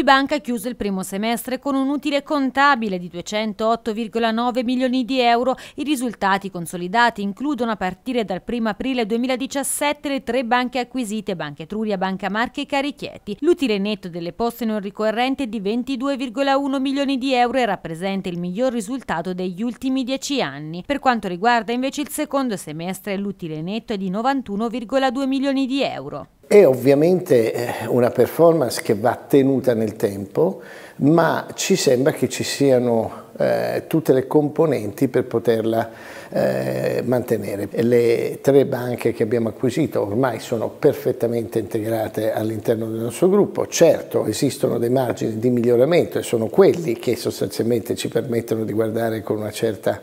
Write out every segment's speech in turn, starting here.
Ubibanca ha chiuso il primo semestre con un utile contabile di 208,9 milioni di euro. I risultati consolidati includono a partire dal 1 aprile 2017 le tre banche acquisite, Banca Etruria, Banca Marche e Carichieti. L'utile netto delle poste non ricorrente è di 22,1 milioni di euro e rappresenta il miglior risultato degli ultimi dieci anni. Per quanto riguarda invece il secondo semestre, l'utile netto è di 91,2 milioni di euro. È ovviamente eh, una performance che va tenuta nel tempo, ma ci sembra che ci siano eh, tutte le componenti per poterla eh, mantenere. Le tre banche che abbiamo acquisito ormai sono perfettamente integrate all'interno del nostro gruppo. Certo, esistono dei margini di miglioramento e sono quelli che sostanzialmente ci permettono di guardare con una certa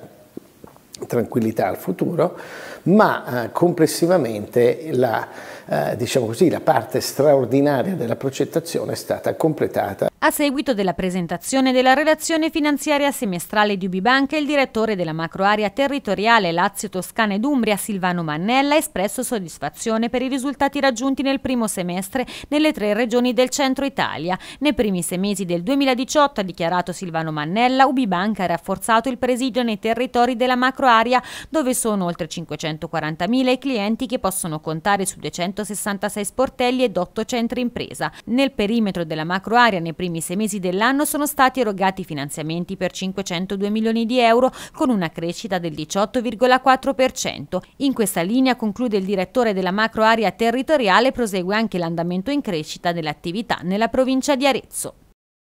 tranquillità al futuro, ma eh, complessivamente la, eh, diciamo così, la parte straordinaria della progettazione è stata completata. A seguito della presentazione della relazione finanziaria semestrale di Ubibanca, il direttore della macroarea territoriale Lazio, Toscana ed Umbria, Silvano Mannella, ha espresso soddisfazione per i risultati raggiunti nel primo semestre nelle tre regioni del centro Italia. Nei primi sei mesi del 2018, ha dichiarato Silvano Mannella, Ubibanca ha rafforzato il presidio nei territori della macroarea, dove sono oltre 540.000 i clienti che possono contare su 266 sportelli ed 8 centri impresa. Nel perimetro della macroarea, nei primi primi sei mesi dell'anno sono stati erogati finanziamenti per 502 milioni di euro con una crescita del 18,4%. In questa linea conclude il direttore della macroarea territoriale prosegue anche l'andamento in crescita dell'attività nella provincia di Arezzo.